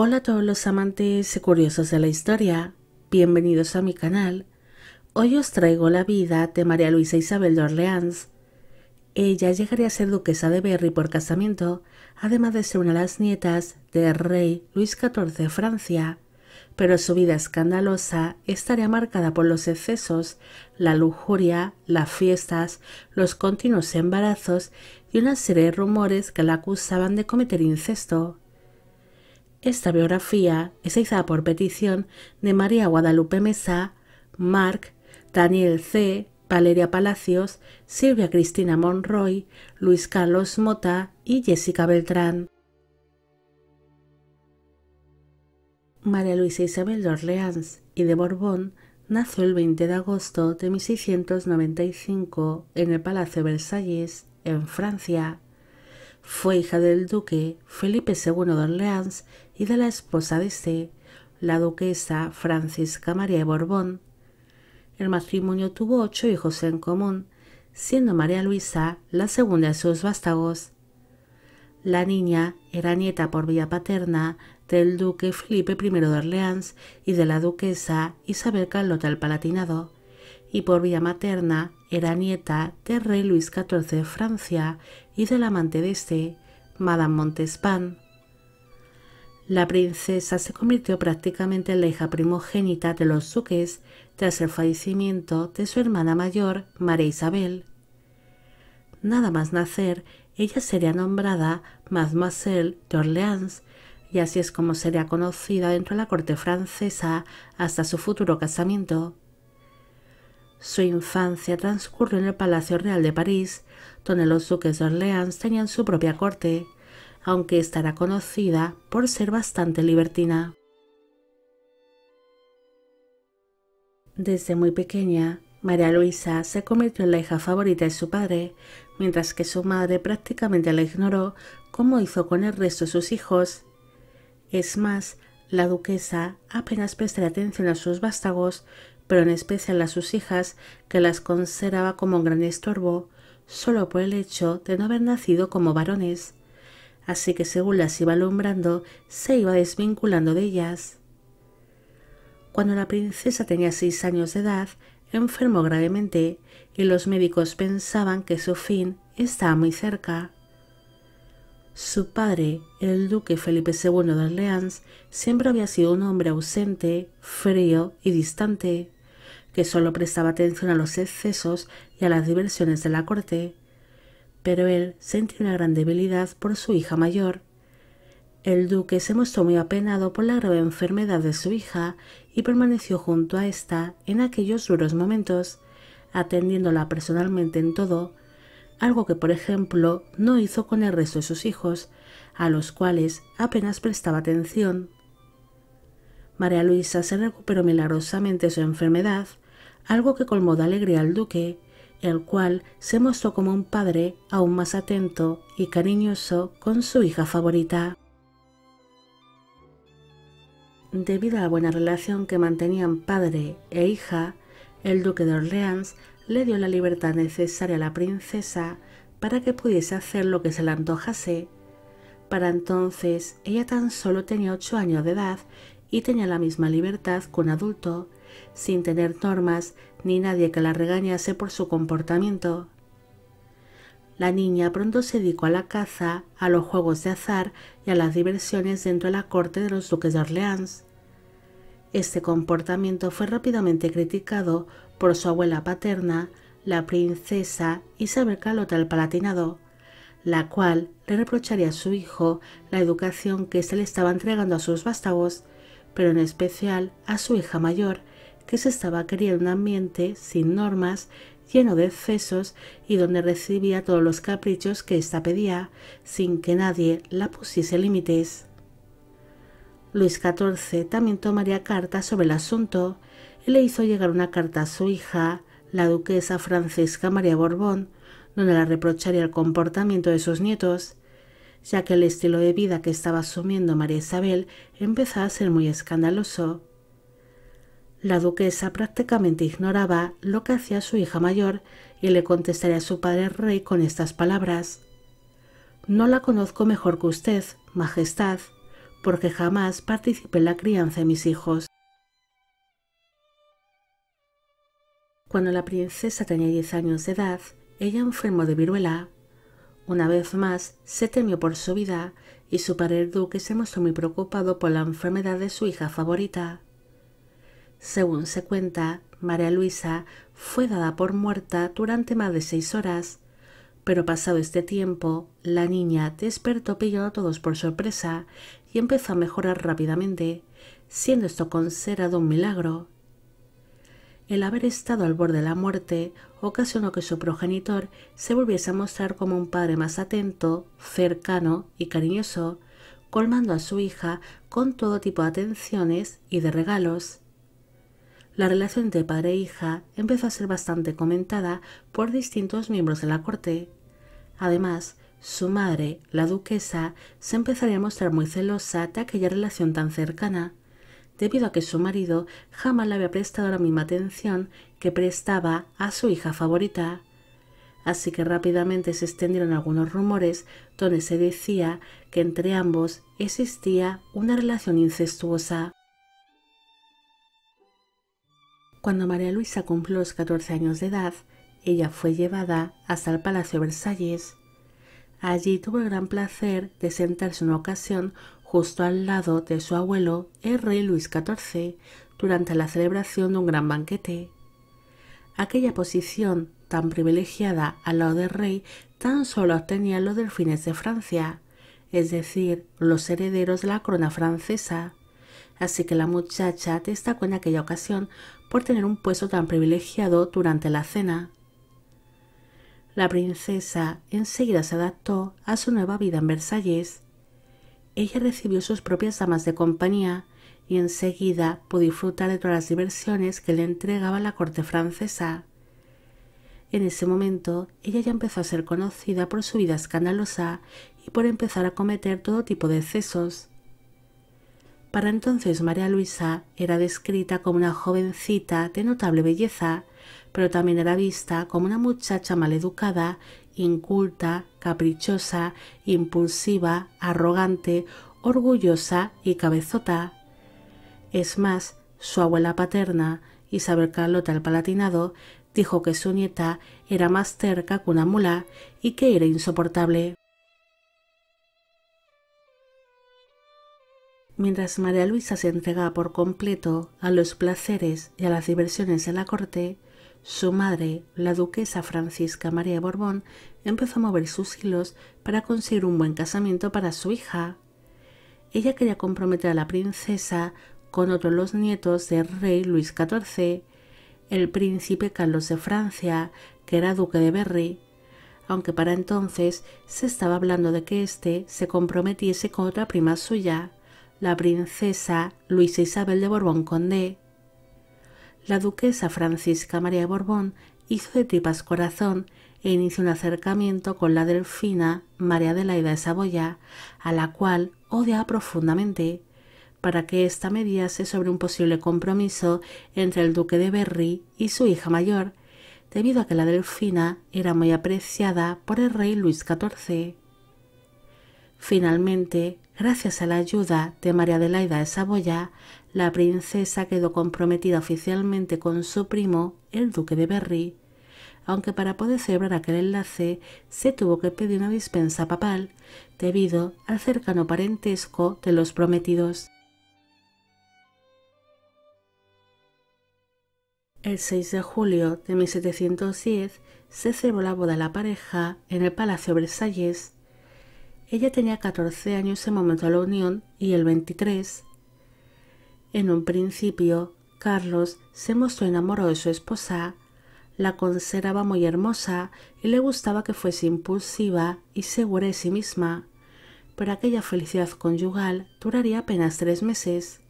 Hola a todos los amantes y curiosos de la historia, bienvenidos a mi canal. Hoy os traigo la vida de María Luisa Isabel de Orleans. Ella llegaría a ser duquesa de Berry por casamiento, además de ser una de las nietas del rey Luis XIV de Francia, pero su vida escandalosa estaría marcada por los excesos, la lujuria, las fiestas, los continuos embarazos y una serie de rumores que la acusaban de cometer incesto esta biografía es hecha por petición de María Guadalupe Mesa, Marc, Daniel C., Valeria Palacios, Silvia Cristina Monroy, Luis Carlos Mota y Jessica Beltrán. María Luisa Isabel de Orleans y de Borbón nació el 20 de agosto de 1695 en el Palacio de Versalles, en Francia. Fue hija del duque Felipe II de Orleans y de la esposa de este, la duquesa Francisca María de Borbón. El matrimonio tuvo ocho hijos en común, siendo María Luisa la segunda de sus vástagos. La niña era nieta por vía paterna del duque Felipe I de Orleans y de la duquesa Isabel Carlota del Palatinado, y por vía materna era nieta del rey Luis XIV de Francia y del amante de este, Madame Montespan. La princesa se convirtió prácticamente en la hija primogénita de los duques tras el fallecimiento de su hermana mayor, María Isabel. Nada más nacer, ella sería nombrada Mademoiselle de Orleans, y así es como sería conocida dentro de la corte francesa hasta su futuro casamiento. Su infancia transcurrió en el Palacio Real de París, donde los duques de Orleans tenían su propia corte, aunque estará conocida por ser bastante libertina. Desde muy pequeña, María Luisa se convirtió en la hija favorita de su padre, mientras que su madre prácticamente la ignoró como hizo con el resto de sus hijos. Es más, la duquesa apenas prestó atención a sus vástagos, pero en especial a sus hijas, que las consideraba como un gran estorbo, solo por el hecho de no haber nacido como varones, así que según las iba alumbrando se iba desvinculando de ellas. Cuando la princesa tenía seis años de edad, enfermó gravemente y los médicos pensaban que su fin estaba muy cerca. Su padre, el duque Felipe II de Orleans, siempre había sido un hombre ausente, frío y distante que solo prestaba atención a los excesos y a las diversiones de la corte, pero él sentía una gran debilidad por su hija mayor. El duque se mostró muy apenado por la grave enfermedad de su hija y permaneció junto a ésta en aquellos duros momentos, atendiéndola personalmente en todo, algo que por ejemplo no hizo con el resto de sus hijos, a los cuales apenas prestaba atención. María Luisa se recuperó milagrosamente de su enfermedad algo que colmó de alegría al duque, el cual se mostró como un padre aún más atento y cariñoso con su hija favorita. Debido a la buena relación que mantenían padre e hija, el duque de Orleans le dio la libertad necesaria a la princesa para que pudiese hacer lo que se le antojase. Para entonces ella tan solo tenía ocho años de edad y tenía la misma libertad que un adulto, sin tener normas ni nadie que la regañase por su comportamiento. La niña pronto se dedicó a la caza, a los juegos de azar y a las diversiones dentro de la corte de los duques de Orleans. Este comportamiento fue rápidamente criticado por su abuela paterna, la princesa Isabel Calota del Palatinado, la cual le reprocharía a su hijo la educación que se le estaba entregando a sus vástagos, pero en especial a su hija mayor, que se estaba queriendo un ambiente sin normas, lleno de excesos y donde recibía todos los caprichos que ésta pedía, sin que nadie la pusiese límites. Luis XIV también tomaría carta sobre el asunto y le hizo llegar una carta a su hija, la duquesa Francesca María Borbón, donde la reprocharía el comportamiento de sus nietos, ya que el estilo de vida que estaba asumiendo María Isabel empezaba a ser muy escandaloso la duquesa prácticamente ignoraba lo que hacía su hija mayor y le contestaría a su padre rey con estas palabras. No la conozco mejor que usted, Majestad, porque jamás participé en la crianza de mis hijos. Cuando la princesa tenía diez años de edad, ella enfermó de viruela. Una vez más, se temió por su vida y su padre el duque se mostró muy preocupado por la enfermedad de su hija favorita. Según se cuenta, María Luisa fue dada por muerta durante más de seis horas, pero pasado este tiempo, la niña despertó pillando a todos por sorpresa y empezó a mejorar rápidamente, siendo esto considerado un milagro. El haber estado al borde de la muerte ocasionó que su progenitor se volviese a mostrar como un padre más atento, cercano y cariñoso, colmando a su hija con todo tipo de atenciones y de regalos la relación de padre e hija empezó a ser bastante comentada por distintos miembros de la corte. Además, su madre, la duquesa, se empezaría a mostrar muy celosa de aquella relación tan cercana, debido a que su marido jamás le había prestado la misma atención que prestaba a su hija favorita. Así que rápidamente se extendieron algunos rumores donde se decía que entre ambos existía una relación incestuosa. Cuando María Luisa cumplió los 14 años de edad, ella fue llevada hasta el Palacio Versalles. Allí tuvo el gran placer de sentarse en una ocasión justo al lado de su abuelo, el rey Luis XIV, durante la celebración de un gran banquete. Aquella posición tan privilegiada al lado del rey tan solo obtenían los delfines de Francia, es decir, los herederos de la corona francesa. Así que la muchacha destacó en aquella ocasión por tener un puesto tan privilegiado durante la cena. La princesa enseguida se adaptó a su nueva vida en Versalles. Ella recibió sus propias damas de compañía y enseguida pudo disfrutar de todas las diversiones que le entregaba la corte francesa. En ese momento, ella ya empezó a ser conocida por su vida escandalosa y por empezar a cometer todo tipo de excesos. Para entonces María Luisa era descrita como una jovencita de notable belleza, pero también era vista como una muchacha maleducada, inculta, caprichosa, impulsiva, arrogante, orgullosa y cabezota. Es más, su abuela paterna, Isabel Carlota el Palatinado, dijo que su nieta era más terca que una mula y que era insoportable. Mientras María Luisa se entregaba por completo a los placeres y a las diversiones de la corte, su madre, la duquesa Francisca María Borbón, empezó a mover sus hilos para conseguir un buen casamiento para su hija. Ella quería comprometer a la princesa con otros los nietos del rey Luis XIV, el príncipe Carlos de Francia, que era duque de Berry, aunque para entonces se estaba hablando de que éste se comprometiese con otra prima suya la princesa Luisa Isabel de Borbón Condé. La duquesa Francisca María de Borbón hizo de tripas corazón e inició un acercamiento con la delfina María de Adelaida de Saboya, a la cual odiaba profundamente, para que ésta mediase sobre un posible compromiso entre el duque de Berry y su hija mayor, debido a que la delfina era muy apreciada por el rey Luis XIV. Finalmente, Gracias a la ayuda de María Adelaida de Saboya, la princesa quedó comprometida oficialmente con su primo, el duque de Berry, aunque para poder celebrar aquel enlace se tuvo que pedir una dispensa papal debido al cercano parentesco de los prometidos. El 6 de julio de 1710 se celebró la boda de la pareja en el Palacio Versalles ella tenía catorce años en momento de la unión y el veintitrés. En un principio, Carlos se mostró enamorado de su esposa, la consideraba muy hermosa y le gustaba que fuese impulsiva y segura de sí misma, pero aquella felicidad conyugal duraría apenas tres meses.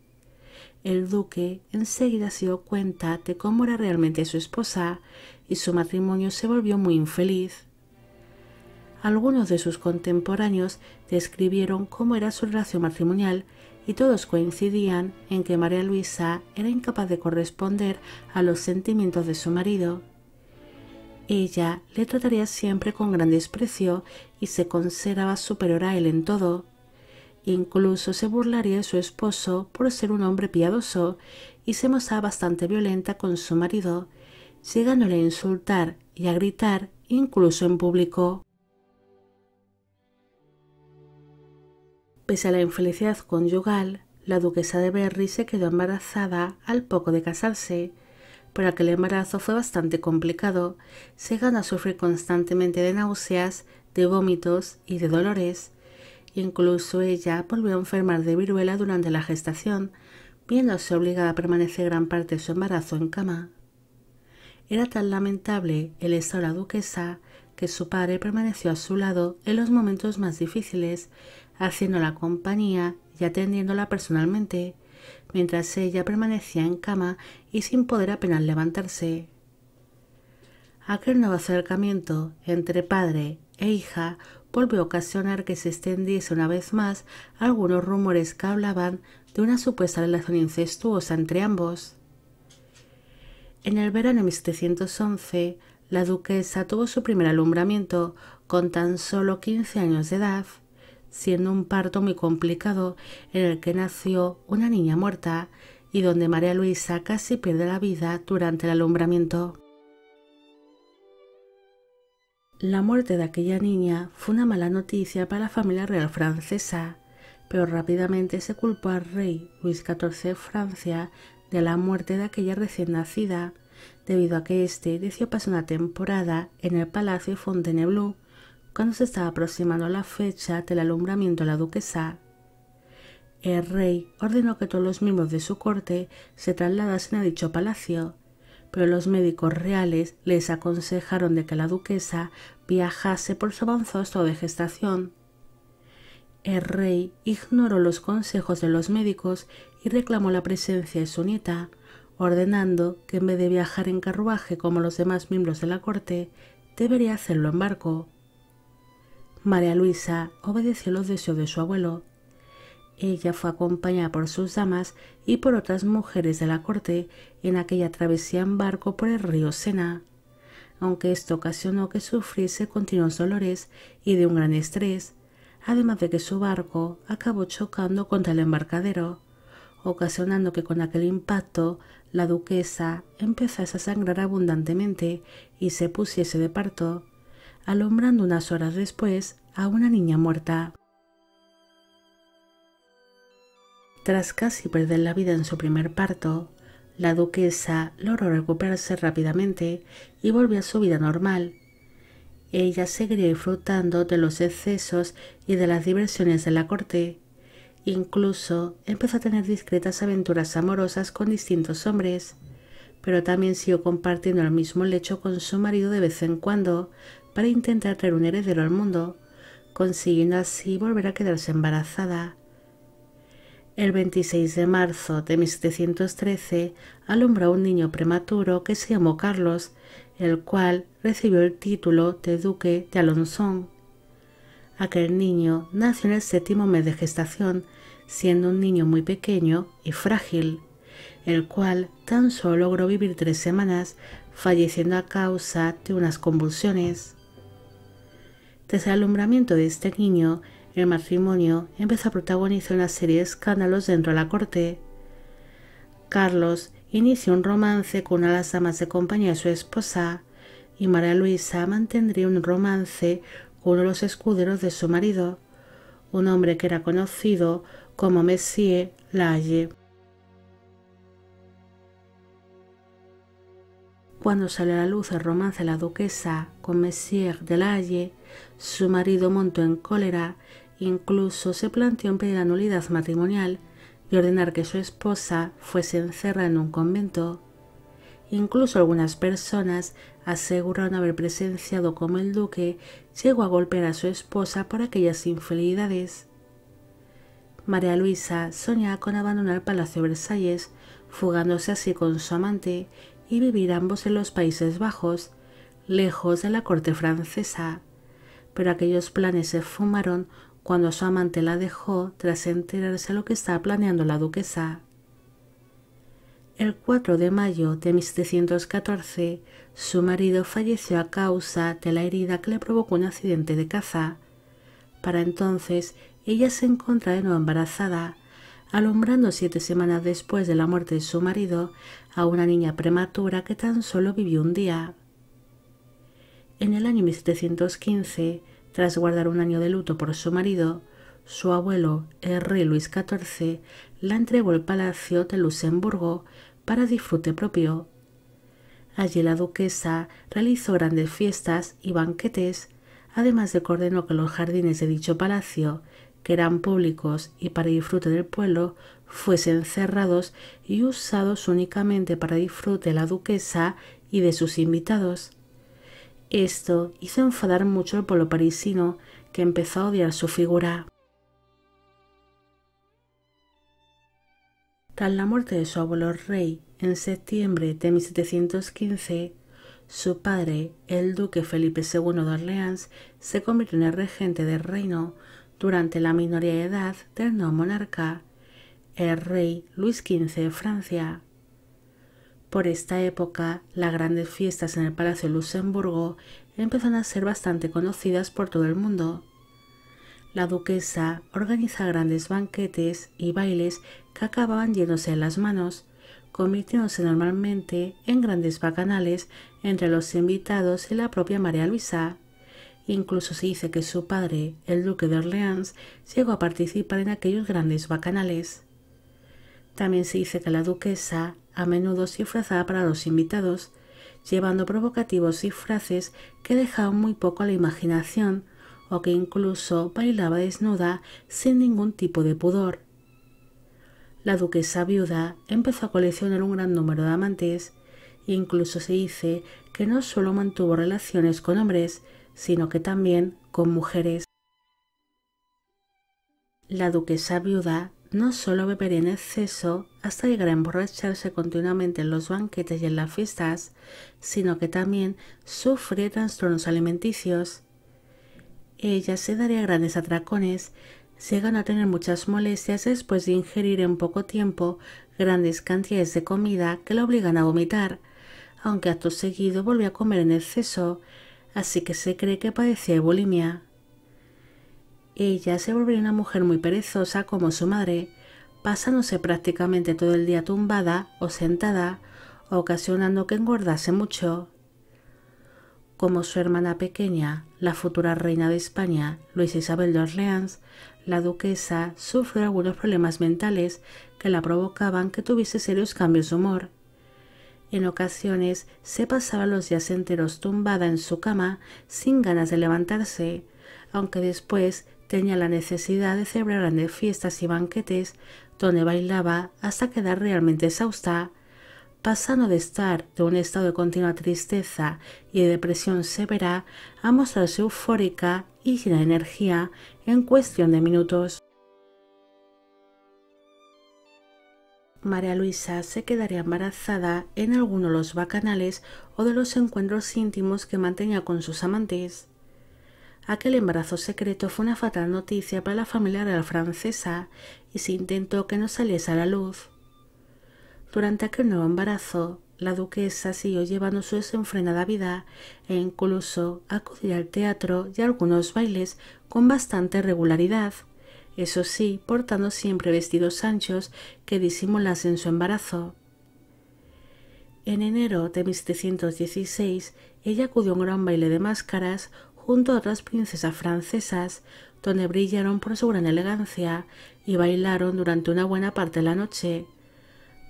El duque enseguida se dio cuenta de cómo era realmente su esposa y su matrimonio se volvió muy infeliz. Algunos de sus contemporáneos describieron cómo era su relación matrimonial y todos coincidían en que María Luisa era incapaz de corresponder a los sentimientos de su marido. Ella le trataría siempre con gran desprecio y se consideraba superior a él en todo. Incluso se burlaría de su esposo por ser un hombre piadoso y se mostraba bastante violenta con su marido, llegándole a insultar y a gritar incluso en público. Pese a la infelicidad conyugal, la duquesa de Berry se quedó embarazada al poco de casarse, pero aquel embarazo fue bastante complicado, llegando a sufrir constantemente de náuseas, de vómitos y de dolores. Incluso ella volvió a enfermar de viruela durante la gestación, viéndose obligada a permanecer gran parte de su embarazo en cama. Era tan lamentable el estado de la duquesa que su padre permaneció a su lado en los momentos más difíciles, haciéndola compañía y atendiéndola personalmente, mientras ella permanecía en cama y sin poder apenas levantarse. Aquel nuevo acercamiento entre padre e hija volvió a ocasionar que se extendiese una vez más algunos rumores que hablaban de una supuesta relación incestuosa entre ambos. En el verano de 1711, la duquesa tuvo su primer alumbramiento con tan solo quince años de edad siendo un parto muy complicado en el que nació una niña muerta y donde María Luisa casi pierde la vida durante el alumbramiento. La muerte de aquella niña fue una mala noticia para la familia real francesa, pero rápidamente se culpó al rey Luis XIV de Francia de la muerte de aquella recién nacida, debido a que éste decidió pasar una temporada en el Palacio Fontainebleau cuando se estaba aproximando la fecha del alumbramiento de la duquesa, el rey ordenó que todos los miembros de su corte se trasladasen a dicho palacio, pero los médicos reales les aconsejaron de que la duquesa viajase por su avanzado estado de gestación. El rey ignoró los consejos de los médicos y reclamó la presencia de su nieta, ordenando que en vez de viajar en carruaje como los demás miembros de la corte, debería hacerlo en barco. María Luisa obedeció los deseos de su abuelo. Ella fue acompañada por sus damas y por otras mujeres de la corte en aquella travesía en barco por el río Sena. Aunque esto ocasionó que sufriese continuos dolores y de un gran estrés, además de que su barco acabó chocando contra el embarcadero, ocasionando que con aquel impacto la duquesa empezase a sangrar abundantemente y se pusiese de parto, alumbrando unas horas después a una niña muerta. Tras casi perder la vida en su primer parto, la duquesa logró recuperarse rápidamente y volvió a su vida normal. Ella seguía disfrutando de los excesos y de las diversiones de la corte. Incluso empezó a tener discretas aventuras amorosas con distintos hombres pero también siguió compartiendo el mismo lecho con su marido de vez en cuando para intentar traer un heredero al mundo, consiguiendo así volver a quedarse embarazada. El 26 de marzo de 1713 alumbró un niño prematuro que se llamó Carlos, el cual recibió el título de Duque de Alonson. Aquel niño nació en el séptimo mes de gestación, siendo un niño muy pequeño y frágil el cual tan solo logró vivir tres semanas, falleciendo a causa de unas convulsiones. Desde el alumbramiento de este niño, el matrimonio empezó a protagonizar una serie de escándalos dentro de la corte. Carlos inició un romance con una de las damas de compañía de su esposa, y María Luisa mantendría un romance con uno de los escuderos de su marido, un hombre que era conocido como Messier Laye. cuando salió a la luz el romance de la duquesa con Messier Delaye, su marido montó en cólera, incluso se planteó en pedir la nulidad matrimonial y ordenar que su esposa fuese encerrada en un convento. Incluso algunas personas aseguraron haber presenciado cómo el duque llegó a golpear a su esposa por aquellas infidelidades. María Luisa soñaba con abandonar el Palacio de Versalles, fugándose así con su amante y vivir ambos en los Países Bajos, lejos de la corte francesa. Pero aquellos planes se fumaron cuando su amante la dejó tras enterarse de lo que estaba planeando la duquesa. El 4 de mayo de 1714, su marido falleció a causa de la herida que le provocó un accidente de caza. Para entonces, ella se encontraba de nuevo embarazada alumbrando siete semanas después de la muerte de su marido a una niña prematura que tan solo vivió un día. En el año 1715, tras guardar un año de luto por su marido, su abuelo, el rey Luis XIV, la entregó al Palacio de Luxemburgo para disfrute propio. Allí la duquesa realizó grandes fiestas y banquetes, además de que que los jardines de dicho palacio que eran públicos y para disfrute del pueblo, fuesen cerrados y usados únicamente para disfrute de la duquesa y de sus invitados. Esto hizo enfadar mucho al pueblo parisino, que empezó a odiar su figura. Tras la muerte de su abuelo rey en septiembre de 1715, su padre, el duque Felipe II de Orleans, se convirtió en el regente del reino, durante la minoría edad del no monarca, el rey Luis XV de Francia. Por esta época, las grandes fiestas en el Palacio de Luxemburgo empezaron a ser bastante conocidas por todo el mundo. La duquesa organiza grandes banquetes y bailes que acababan yéndose en las manos, convirtiéndose normalmente en grandes bacanales entre los invitados y la propia María Luisa. Incluso se dice que su padre, el duque de Orleans, llegó a participar en aquellos grandes bacanales. También se dice que la duquesa a menudo se disfrazaba para los invitados, llevando provocativos disfraces que dejaban muy poco a la imaginación, o que incluso bailaba desnuda sin ningún tipo de pudor. La duquesa viuda empezó a coleccionar un gran número de amantes, e incluso se dice que no solo mantuvo relaciones con hombres, sino que también con mujeres. La duquesa viuda no solo bebería en exceso hasta llegar a emborracharse continuamente en los banquetes y en las fiestas, sino que también sufre trastornos alimenticios. Ella se daría grandes atracones, llegan a tener muchas molestias después de ingerir en poco tiempo grandes cantidades de comida que la obligan a vomitar, aunque acto seguido vuelve a comer en exceso, así que se cree que padecía de bulimia. Ella se volvió una mujer muy perezosa como su madre, pasándose prácticamente todo el día tumbada o sentada, ocasionando que engordase mucho. Como su hermana pequeña, la futura reina de España, Luisa Isabel de Orleans, la duquesa sufrió algunos problemas mentales que la provocaban que tuviese serios cambios de humor en ocasiones se pasaba los días enteros tumbada en su cama sin ganas de levantarse, aunque después tenía la necesidad de celebrar grandes fiestas y banquetes donde bailaba hasta quedar realmente exhausta, pasando de estar de un estado de continua tristeza y de depresión severa a mostrarse eufórica y llena de energía en cuestión de minutos. María Luisa se quedaría embarazada en alguno de los bacanales o de los encuentros íntimos que mantenía con sus amantes. Aquel embarazo secreto fue una fatal noticia para la familia real francesa y se intentó que no saliese a la luz. Durante aquel nuevo embarazo, la duquesa siguió llevando su desenfrenada vida e incluso acudía al teatro y a algunos bailes con bastante regularidad eso sí, portando siempre vestidos anchos que disimulasen su embarazo. En enero de 1716, ella acudió a un gran baile de máscaras junto a otras princesas francesas, donde brillaron por su gran elegancia y bailaron durante una buena parte de la noche.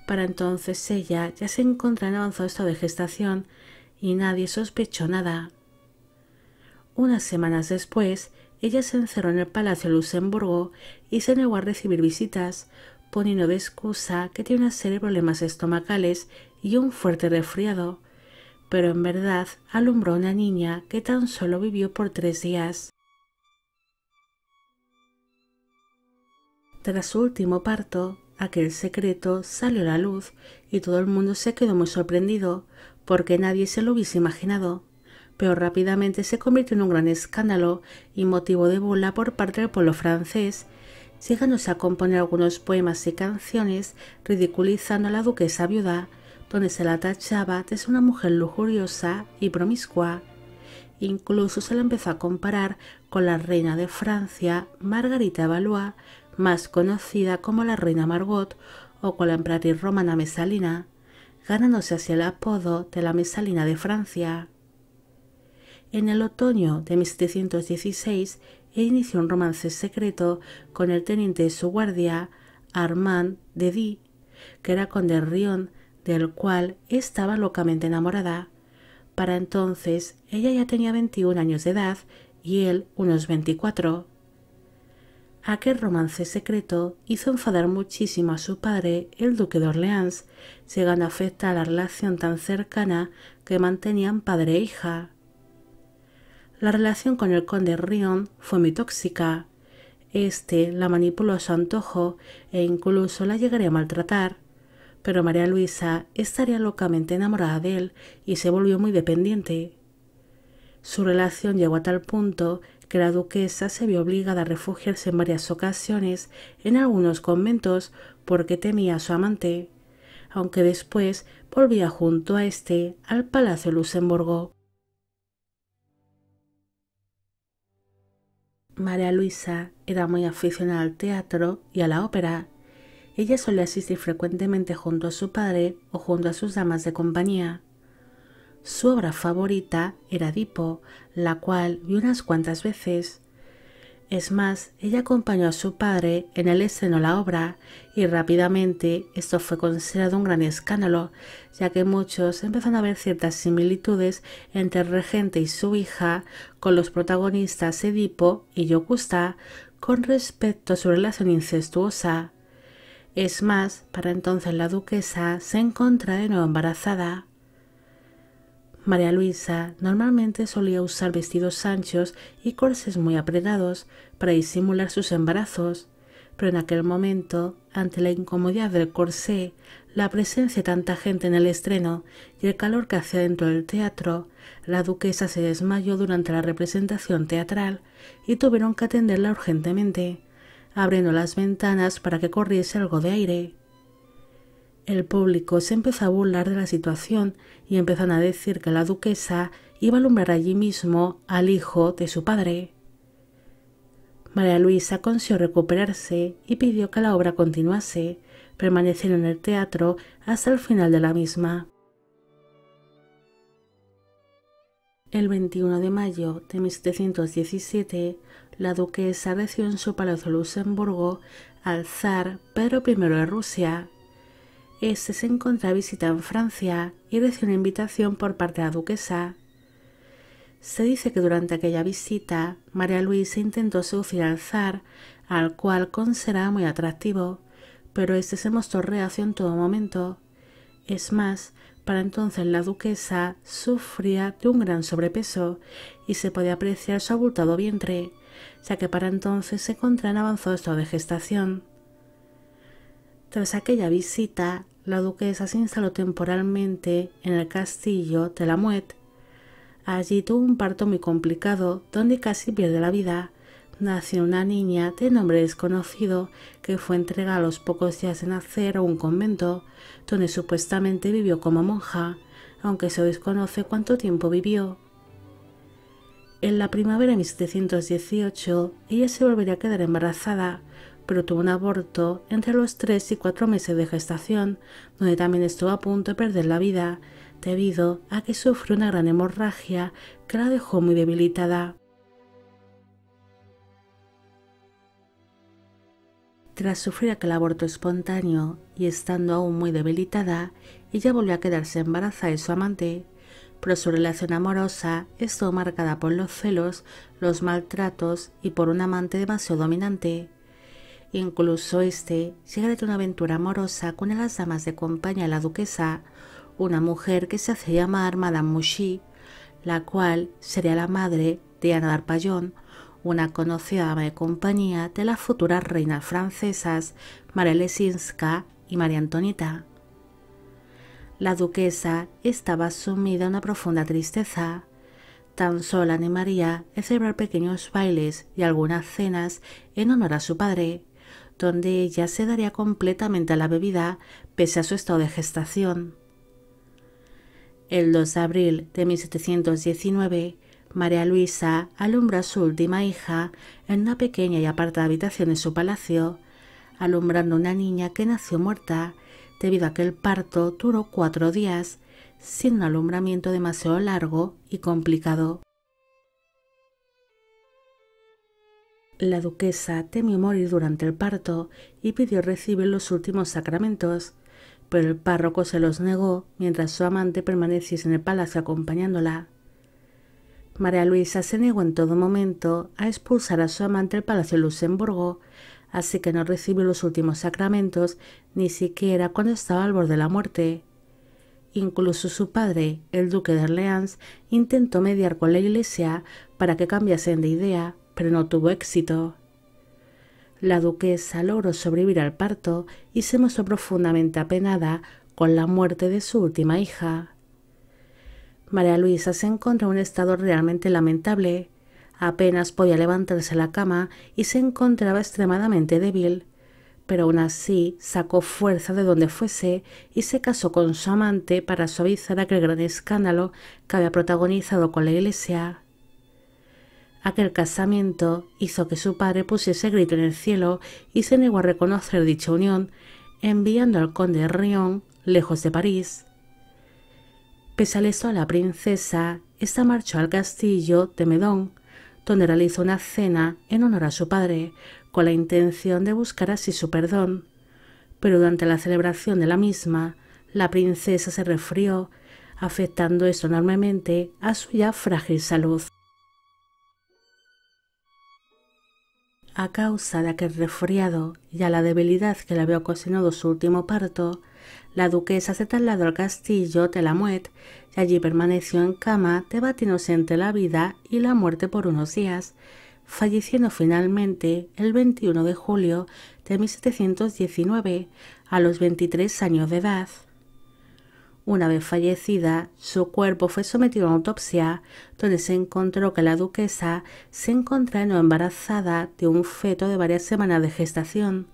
Para entonces ella ya se encontraba en avanzado estado de gestación y nadie sospechó nada. Unas semanas después, ella se encerró en el Palacio de Luxemburgo y se negó a recibir visitas, poniendo de excusa que tiene una serie de problemas estomacales y un fuerte resfriado, pero en verdad alumbró a una niña que tan solo vivió por tres días. Tras su último parto, aquel secreto salió a la luz y todo el mundo se quedó muy sorprendido, porque nadie se lo hubiese imaginado pero rápidamente se convirtió en un gran escándalo y motivo de burla por parte del pueblo francés, llegándose a componer algunos poemas y canciones ridiculizando a la duquesa viuda, donde se la tachaba de ser una mujer lujuriosa y promiscua. Incluso se la empezó a comparar con la reina de Francia, Margarita Valois, más conocida como la reina Margot, o con la emperatriz romana Mesalina, ganándose así el apodo de la Mesalina de Francia. En el otoño de 1716 inició un romance secreto con el teniente de su guardia, Armand de Die, que era conde de Rion, del cual estaba locamente enamorada. Para entonces ella ya tenía 21 años de edad y él unos 24. Aquel romance secreto hizo enfadar muchísimo a su padre, el duque de Orleans, llegando a afectar la relación tan cercana que mantenían padre e hija. La relación con el conde Rion fue muy tóxica. Este la manipuló a su antojo e incluso la llegaría a maltratar. Pero María Luisa estaría locamente enamorada de él y se volvió muy dependiente. Su relación llegó a tal punto que la duquesa se vio obligada a refugiarse en varias ocasiones en algunos conventos porque temía a su amante, aunque después volvía junto a este al Palacio Luxemburgo. María Luisa era muy aficionada al teatro y a la ópera. Ella solía asistir frecuentemente junto a su padre o junto a sus damas de compañía. Su obra favorita era Dipo, la cual vi unas cuantas veces. Es más, ella acompañó a su padre en el de la obra y rápidamente esto fue considerado un gran escándalo, ya que muchos empezaron a ver ciertas similitudes entre el regente y su hija con los protagonistas Edipo y Yocusta con respecto a su relación incestuosa. Es más, para entonces la duquesa se encontraba de nuevo embarazada. María Luisa normalmente solía usar vestidos anchos y corsés muy apretados para disimular sus embarazos, pero en aquel momento, ante la incomodidad del corsé, la presencia de tanta gente en el estreno y el calor que hacía dentro del teatro, la duquesa se desmayó durante la representación teatral y tuvieron que atenderla urgentemente, abriendo las ventanas para que corriese algo de aire. El público se empezó a burlar de la situación y empezaron a decir que la duquesa iba a alumbrar allí mismo al hijo de su padre. María Luisa consiguió recuperarse y pidió que la obra continuase, permaneciendo en el teatro hasta el final de la misma. El 21 de mayo de 1717, la duquesa recibió en su palacio de Luxemburgo al zar Pedro I de Rusia, este se encontraba en Francia y recibe una invitación por parte de la duquesa. Se dice que durante aquella visita, María Luisa intentó seducir al zar, al cual consideraba muy atractivo, pero este se mostró reacio en todo momento. Es más, para entonces la duquesa sufría de un gran sobrepeso y se podía apreciar su abultado vientre, ya que para entonces se encontraba en avanzado estado de gestación. Tras aquella visita, la duquesa se instaló temporalmente en el castillo de la Muette. Allí tuvo un parto muy complicado, donde casi pierde la vida. Nació una niña de nombre desconocido que fue entregada a los pocos días de nacer a un convento, donde supuestamente vivió como monja, aunque se desconoce cuánto tiempo vivió. En la primavera de 1718, ella se volvería a quedar embarazada, pero tuvo un aborto entre los 3 y 4 meses de gestación, donde también estuvo a punto de perder la vida, debido a que sufrió una gran hemorragia que la dejó muy debilitada. Tras sufrir aquel aborto espontáneo y estando aún muy debilitada, ella volvió a quedarse embarazada de su amante, pero su relación amorosa estuvo marcada por los celos, los maltratos y por un amante demasiado dominante. Incluso este llega de una aventura amorosa con las damas de compañía de la duquesa, una mujer que se hace llamar Madame Mouchy, la cual sería la madre de Ana d'Arpallón, una conocida dama de compañía de las futuras reinas francesas María Lesinska y María Antonita. La duquesa estaba sumida en una profunda tristeza. Tan sola animaría María celebrar pequeños bailes y algunas cenas en honor a su padre, donde ella se daría completamente a la bebida pese a su estado de gestación. El 2 de abril de 1719, María Luisa alumbra a su última hija en una pequeña y apartada habitación de su palacio, alumbrando una niña que nació muerta debido a que el parto duró cuatro días, sin un alumbramiento demasiado largo y complicado. La duquesa temió morir durante el parto y pidió recibir los últimos sacramentos, pero el párroco se los negó mientras su amante permaneciese en el palacio acompañándola. María Luisa se negó en todo momento a expulsar a su amante del Palacio de Luxemburgo, así que no recibió los últimos sacramentos ni siquiera cuando estaba al borde de la muerte. Incluso su padre, el duque de Orleans, intentó mediar con la iglesia para que cambiasen de idea, pero no tuvo éxito. La duquesa logró sobrevivir al parto y se mostró profundamente apenada con la muerte de su última hija. María Luisa se encontró en un estado realmente lamentable. Apenas podía levantarse la cama y se encontraba extremadamente débil, pero aún así sacó fuerza de donde fuese y se casó con su amante para suavizar aquel gran escándalo que había protagonizado con la iglesia. Aquel casamiento hizo que su padre pusiese grito en el cielo y se negó a reconocer dicha unión, enviando al conde de Rion lejos de París. Pese a esto a la princesa, esta marchó al castillo de Medón, donde realizó una cena en honor a su padre, con la intención de buscar así su perdón. Pero durante la celebración de la misma, la princesa se refrió, afectando esto enormemente a su ya frágil salud. a causa de aquel resfriado y a la debilidad que le había ocasionado su último parto, la duquesa se trasladó al castillo de la Muet y allí permaneció en cama debatiéndose entre la vida y la muerte por unos días, falleciendo finalmente el 21 de julio de 1719 a los 23 años de edad. Una vez fallecida, su cuerpo fue sometido a una autopsia donde se encontró que la duquesa se encontraba embarazada de un feto de varias semanas de gestación.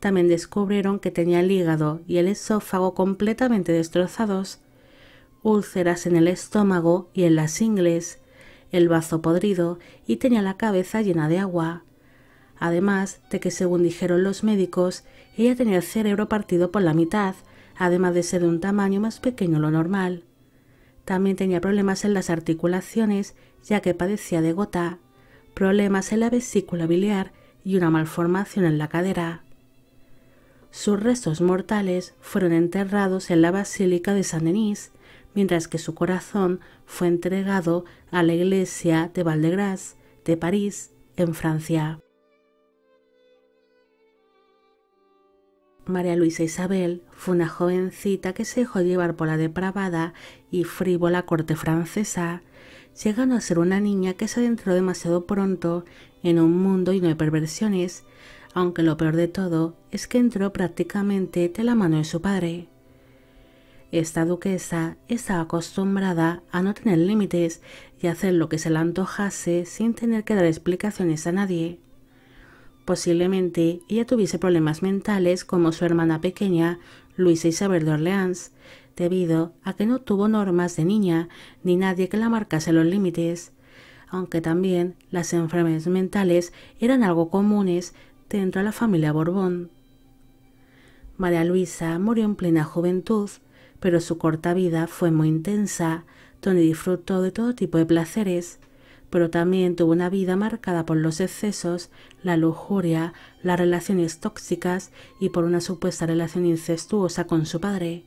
También descubrieron que tenía el hígado y el esófago completamente destrozados, úlceras en el estómago y en las ingles, el bazo podrido y tenía la cabeza llena de agua. Además de que, según dijeron los médicos, ella tenía el cerebro partido por la mitad además de ser de un tamaño más pequeño lo normal. También tenía problemas en las articulaciones, ya que padecía de gota, problemas en la vesícula biliar y una malformación en la cadera. Sus restos mortales fueron enterrados en la Basílica de San Denis, mientras que su corazón fue entregado a la iglesia de val de Valdegras de París, en Francia. María Luisa Isabel fue una jovencita que se dejó llevar por la depravada y frívola corte francesa, llegando a ser una niña que se adentró demasiado pronto en un mundo lleno de perversiones, aunque lo peor de todo es que entró prácticamente de la mano de su padre. Esta duquesa estaba acostumbrada a no tener límites y hacer lo que se le antojase sin tener que dar explicaciones a nadie. Posiblemente ella tuviese problemas mentales como su hermana pequeña, Luisa Isabel de Orleans, debido a que no tuvo normas de niña ni nadie que la marcase los límites. Aunque también las enfermedades mentales eran algo comunes dentro de la familia Borbón. María Luisa murió en plena juventud, pero su corta vida fue muy intensa, donde disfrutó de todo tipo de placeres, pero también tuvo una vida marcada por los excesos, la lujuria, las relaciones tóxicas y por una supuesta relación incestuosa con su padre,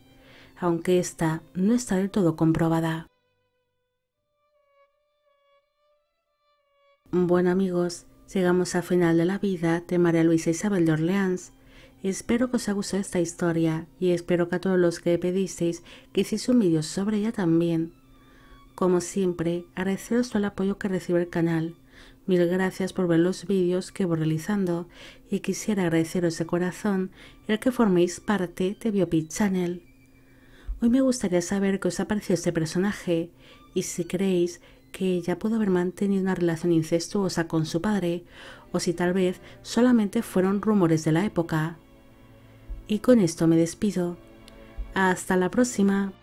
aunque esta no está del todo comprobada. Bueno amigos, llegamos al final de la vida de María Luisa Isabel de Orleans. Espero que os haya gustado esta historia y espero que a todos los que pedisteis que hiciese un vídeo sobre ella también como siempre, agradeceros todo el apoyo que recibe el canal. Mil gracias por ver los vídeos que voy realizando y quisiera agradeceros de corazón el que forméis parte de Biopic Channel. Hoy me gustaría saber qué os ha parecido este personaje y si creéis que ella pudo haber mantenido una relación incestuosa con su padre o si tal vez solamente fueron rumores de la época. Y con esto me despido. Hasta la próxima.